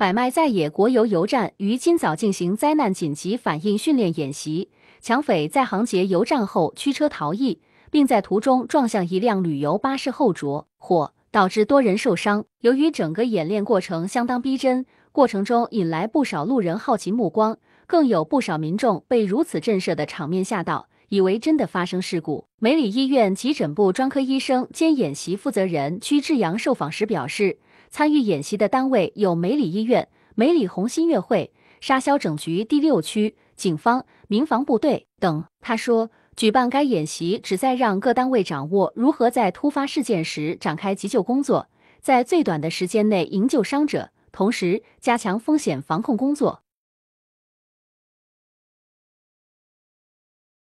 百脉在野国油油站于今早进行灾难紧急反应训练演习，抢匪在航劫油站后驱车逃逸，并在途中撞向一辆旅游巴士后着火，导致多人受伤。由于整个演练过程相当逼真，过程中引来不少路人好奇目光，更有不少民众被如此震慑的场面吓到，以为真的发生事故。梅里医院急诊部专科医生兼演习负责人屈志阳受访时表示。参与演习的单位有梅里医院、梅里红新月会、沙肖整局第六区警方、民防部队等。他说，举办该演习旨在让各单位掌握如何在突发事件时展开急救工作，在最短的时间内营救伤者，同时加强风险防控工作。